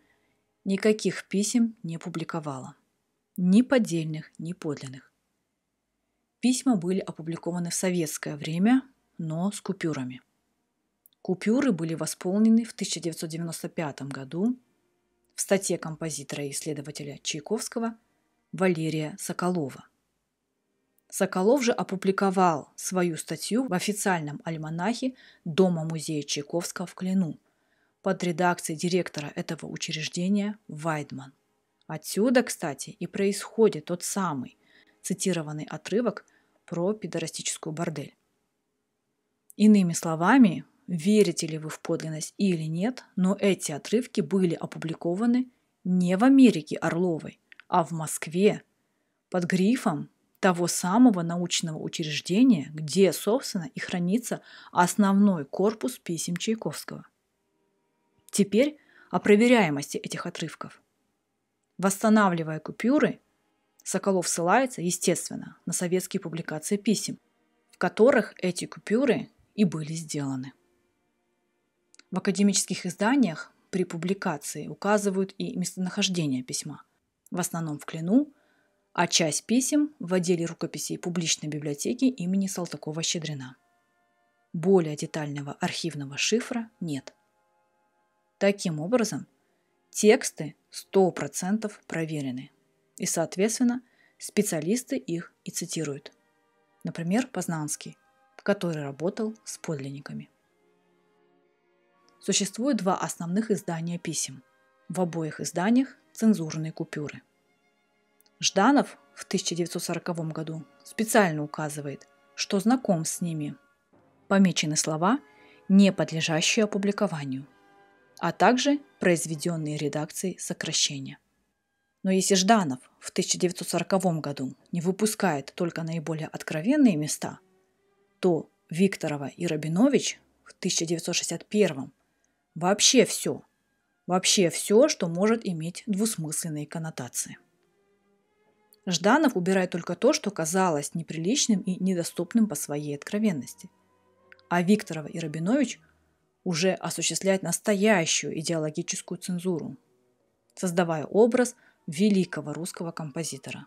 никаких писем не публиковала. Ни поддельных, ни подлинных. Письма были опубликованы в советское время, но с купюрами – Купюры были восполнены в 1995 году в статье композитора и исследователя Чайковского Валерия Соколова. Соколов же опубликовал свою статью в официальном альманахе Дома-музея Чайковского в Клину под редакцией директора этого учреждения Вайдман. Отсюда, кстати, и происходит тот самый цитированный отрывок про пидорастическую бордель. Иными словами, верите ли вы в подлинность или нет, но эти отрывки были опубликованы не в Америке Орловой, а в Москве под грифом того самого научного учреждения, где, собственно, и хранится основной корпус писем Чайковского. Теперь о проверяемости этих отрывков. Восстанавливая купюры, Соколов ссылается, естественно, на советские публикации писем, в которых эти купюры и были сделаны. В академических изданиях при публикации указывают и местонахождение письма, в основном в Клину, а часть писем в отделе рукописей публичной библиотеки имени Салтыкова-Щедрина. Более детального архивного шифра нет. Таким образом, тексты 100% проверены, и, соответственно, специалисты их и цитируют. Например, Познанский, который работал с подлинниками существует два основных издания писем. В обоих изданиях цензурные купюры. Жданов в 1940 году специально указывает, что знаком с ними. Помечены слова, не подлежащие опубликованию, а также произведенные редакцией сокращения. Но если Жданов в 1940 году не выпускает только наиболее откровенные места, то Викторова и Рабинович в 1961 Вообще все. Вообще все, что может иметь двусмысленные коннотации. Жданов убирает только то, что казалось неприличным и недоступным по своей откровенности. А Викторова и Рабинович уже осуществляют настоящую идеологическую цензуру, создавая образ великого русского композитора,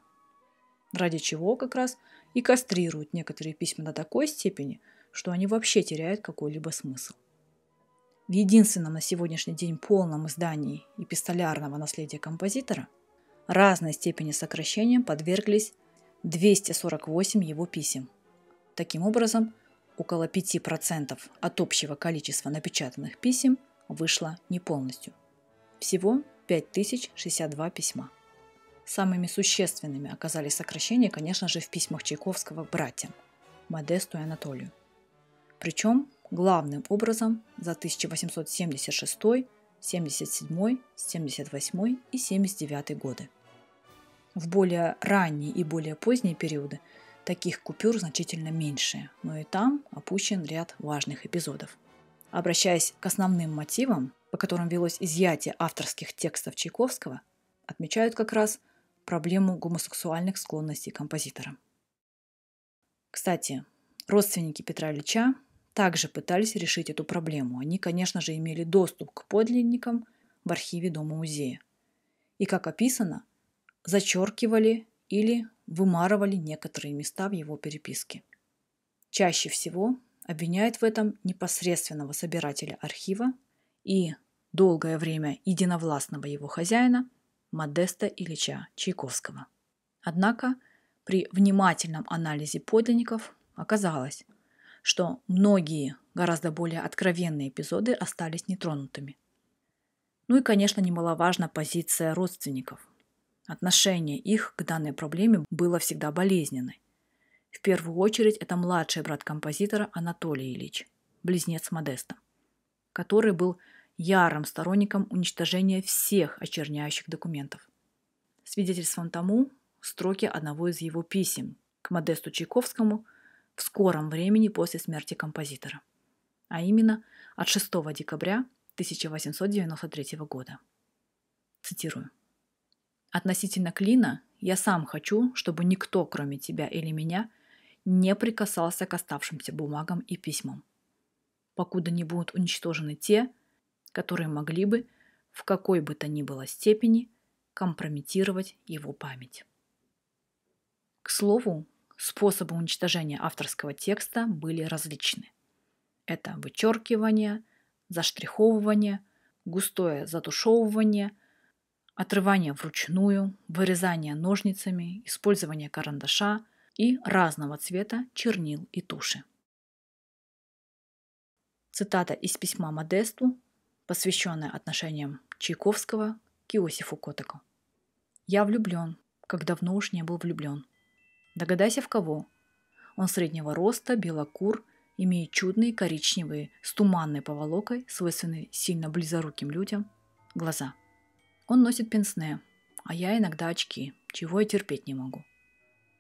ради чего как раз и кастрируют некоторые письма до такой степени, что они вообще теряют какой-либо смысл. В единственном на сегодняшний день полном издании эпистолярного наследия композитора разной степени сокращения подверглись 248 его писем. Таким образом, около 5% от общего количества напечатанных писем вышло не полностью. Всего 5062 письма. Самыми существенными оказались сокращения, конечно же, в письмах Чайковского к братьям – Модесту и Анатолию. Причем главным образом за 1876, 77, 78 и 79 годы. В более ранние и более поздние периоды таких купюр значительно меньше, но и там опущен ряд важных эпизодов. Обращаясь к основным мотивам, по которым велось изъятие авторских текстов Чайковского, отмечают как раз проблему гомосексуальных склонностей композитора. Кстати, родственники Петра Ильича также пытались решить эту проблему. Они, конечно же, имели доступ к подлинникам в архиве Дома-музея. И, как описано, зачеркивали или вымарывали некоторые места в его переписке. Чаще всего обвиняют в этом непосредственного собирателя архива и долгое время единовластного его хозяина Модеста Ильича Чайковского. Однако при внимательном анализе подлинников оказалось, что многие гораздо более откровенные эпизоды остались нетронутыми. Ну и, конечно, немаловажна позиция родственников. Отношение их к данной проблеме было всегда болезненной. В первую очередь это младший брат композитора Анатолий Ильич, близнец Модеста, который был ярым сторонником уничтожения всех очерняющих документов. Свидетельством тому строки одного из его писем к Модесту Чайковскому – в скором времени после смерти композитора, а именно от 6 декабря 1893 года. Цитирую. «Относительно Клина я сам хочу, чтобы никто, кроме тебя или меня, не прикасался к оставшимся бумагам и письмам, покуда не будут уничтожены те, которые могли бы в какой бы то ни было степени компрометировать его память. К слову, Способы уничтожения авторского текста были различны. Это вычеркивание, заштриховывание, густое затушевывание, отрывание вручную, вырезание ножницами, использование карандаша и разного цвета чернил и туши. Цитата из письма Модесту, посвященная отношениям Чайковского к Иосифу Котаку. «Я влюблен, как давно уж не был влюблен. Догадайся, в кого. Он среднего роста, белокур, имеет чудные коричневые, с туманной поволокой, свойственные сильно близоруким людям, глаза. Он носит пенсне, а я иногда очки, чего я терпеть не могу.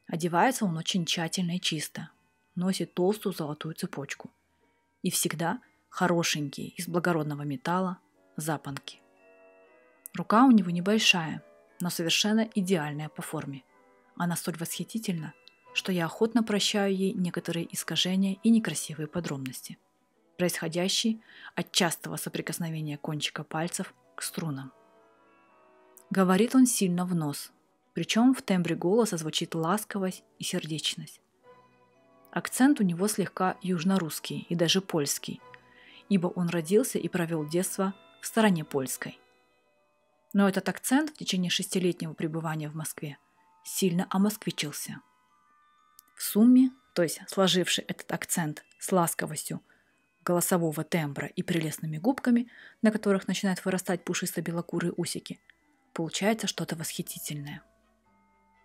Одевается он очень тщательно и чисто, носит толстую золотую цепочку. И всегда хорошенькие, из благородного металла, запонки. Рука у него небольшая, но совершенно идеальная по форме – она столь восхитительна, что я охотно прощаю ей некоторые искажения и некрасивые подробности, происходящие от частого соприкосновения кончика пальцев к струнам. Говорит он сильно в нос, причем в тембре голоса звучит ласковость и сердечность. Акцент у него слегка южнорусский и даже польский, ибо он родился и провел детство в стороне польской. Но этот акцент в течение шестилетнего пребывания в Москве сильно омосквичился. В сумме, то есть сложивший этот акцент с ласковостью голосового тембра и прелестными губками, на которых начинают вырастать пушисто-белокурые усики, получается что-то восхитительное.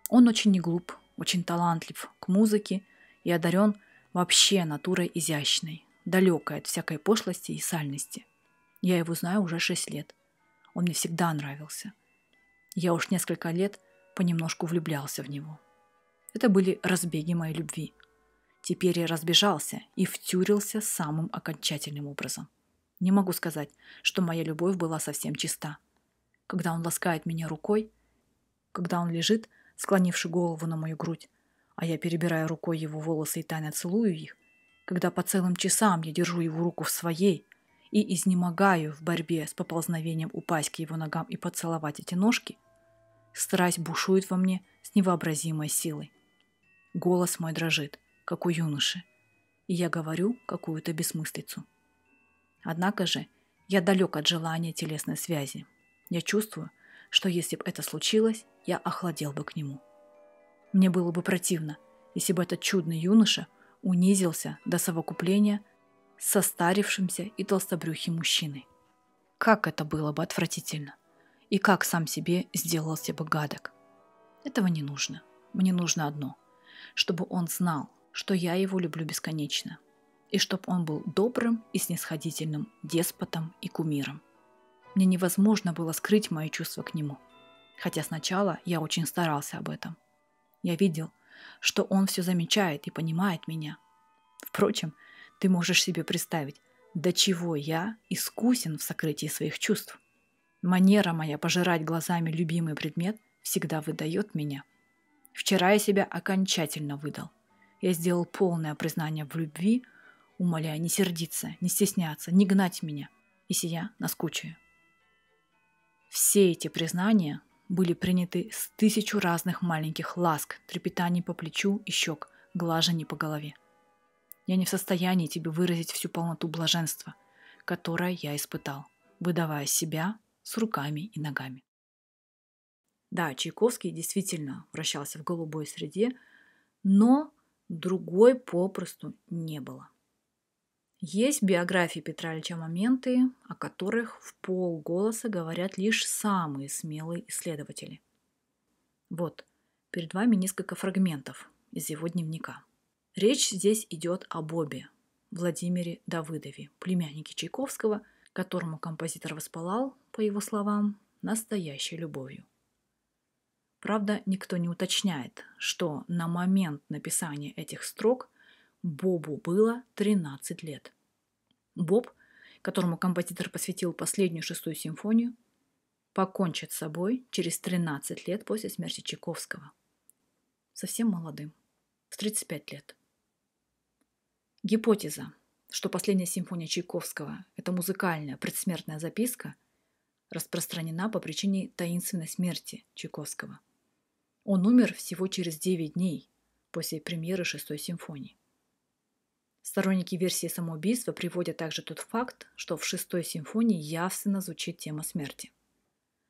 Он очень не глуп, очень талантлив к музыке и одарен вообще натурой изящной, далекой от всякой пошлости и сальности. Я его знаю уже шесть лет. Он мне всегда нравился. Я уж несколько лет – понемножку влюблялся в него. Это были разбеги моей любви. Теперь я разбежался и втюрился самым окончательным образом. Не могу сказать, что моя любовь была совсем чиста. Когда он ласкает меня рукой, когда он лежит, склонивши голову на мою грудь, а я перебираю рукой его волосы и тайно целую их, когда по целым часам я держу его руку в своей и изнемогаю в борьбе с поползновением упасть к его ногам и поцеловать эти ножки – Страсть бушует во мне с невообразимой силой. Голос мой дрожит, как у юноши, и я говорю какую-то бессмыслицу. Однако же я далек от желания телесной связи. Я чувствую, что если бы это случилось, я охладел бы к нему. Мне было бы противно, если бы этот чудный юноша унизился до совокупления с состарившимся и толстобрюхим мужчиной. Как это было бы отвратительно! и как сам себе сделался бы гадок. Этого не нужно. Мне нужно одно. Чтобы он знал, что я его люблю бесконечно. И чтобы он был добрым и снисходительным деспотом и кумиром. Мне невозможно было скрыть мои чувства к нему. Хотя сначала я очень старался об этом. Я видел, что он все замечает и понимает меня. Впрочем, ты можешь себе представить, до чего я искусен в сокрытии своих чувств. Манера моя пожирать глазами любимый предмет всегда выдает меня. Вчера я себя окончательно выдал. Я сделал полное признание в любви, умоляя не сердиться, не стесняться, не гнать меня. если я наскучаю. Все эти признания были приняты с тысячу разных маленьких ласк, трепетаний по плечу и щек, глажений по голове. Я не в состоянии тебе выразить всю полноту блаженства, которое я испытал, выдавая себя с руками и ногами. Да, Чайковский действительно вращался в голубой среде, но другой попросту не было. Есть биографии Петра Ильича моменты, о которых в полголоса говорят лишь самые смелые исследователи. Вот, перед вами несколько фрагментов из его дневника. Речь здесь идет о Бобе, Владимире Давыдове, племяннике Чайковского, которому композитор воспалал, по его словам, настоящей любовью. Правда, никто не уточняет, что на момент написания этих строк Бобу было 13 лет. Боб, которому композитор посвятил последнюю шестую симфонию, покончит с собой через 13 лет после смерти Чайковского. Совсем молодым, в 35 лет. Гипотеза, что последняя симфония Чайковского – это музыкальная предсмертная записка, распространена по причине таинственной смерти Чайковского. Он умер всего через 9 дней после премьеры шестой симфонии. Сторонники версии самоубийства приводят также тот факт, что в шестой симфонии явственно звучит тема смерти.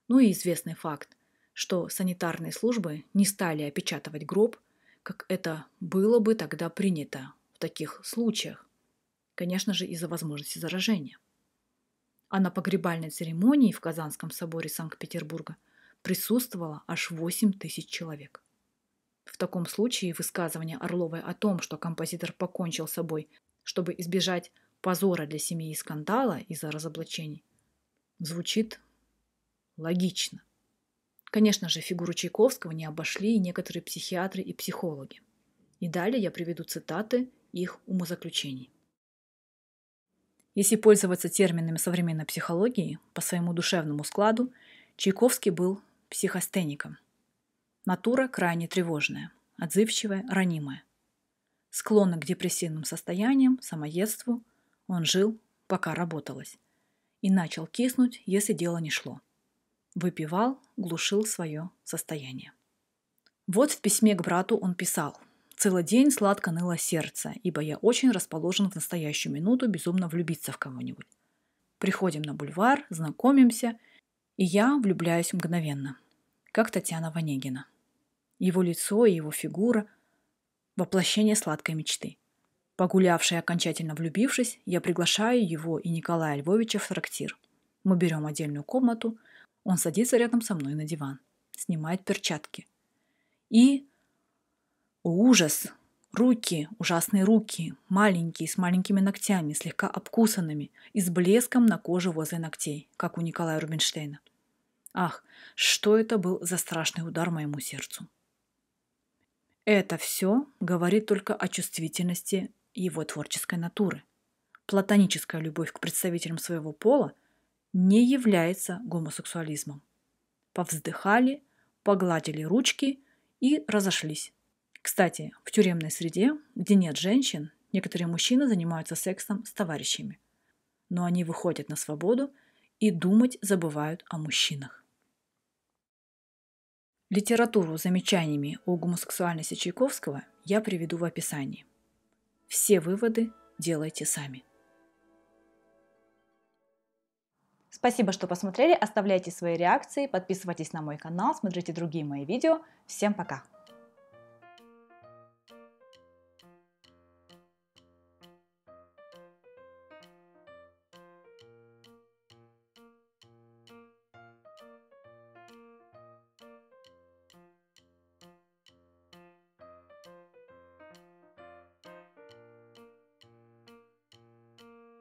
Ну и известный факт, что санитарные службы не стали опечатывать гроб, как это было бы тогда принято в таких случаях, конечно же, из-за возможности заражения. А на погребальной церемонии в Казанском соборе Санкт-Петербурга присутствовало аж 8 тысяч человек. В таком случае высказывание Орловой о том, что композитор покончил с собой, чтобы избежать позора для семьи и скандала из-за разоблачений, звучит логично. Конечно же, фигуру Чайковского не обошли и некоторые психиатры и психологи. И далее я приведу цитаты их умозаключений. Если пользоваться терминами современной психологии, по своему душевному складу Чайковский был психостеником. Натура крайне тревожная, отзывчивая, ранимая. Склонна к депрессивным состояниям, самоедству, он жил, пока работалось. И начал киснуть, если дело не шло. Выпивал, глушил свое состояние. Вот в письме к брату он писал – Целый день сладко ныло сердце, ибо я очень расположен в настоящую минуту безумно влюбиться в кого-нибудь. Приходим на бульвар, знакомимся, и я влюбляюсь мгновенно, как Татьяна Ванегина. Его лицо и его фигура – воплощение сладкой мечты. Погулявший и окончательно влюбившись, я приглашаю его и Николая Львовича в трактир. Мы берем отдельную комнату, он садится рядом со мной на диван, снимает перчатки. И ужас! Руки, ужасные руки, маленькие, с маленькими ногтями, слегка обкусанными и с блеском на коже возле ногтей, как у Николая Рубинштейна. Ах, что это был за страшный удар моему сердцу. Это все говорит только о чувствительности его творческой натуры. Платоническая любовь к представителям своего пола не является гомосексуализмом. Повздыхали, погладили ручки и разошлись. Кстати, в тюремной среде, где нет женщин, некоторые мужчины занимаются сексом с товарищами. Но они выходят на свободу и думать забывают о мужчинах. Литературу с замечаниями о гомосексуальности Чайковского я приведу в описании. Все выводы делайте сами. Спасибо, что посмотрели. Оставляйте свои реакции, подписывайтесь на мой канал, смотрите другие мои видео. Всем пока!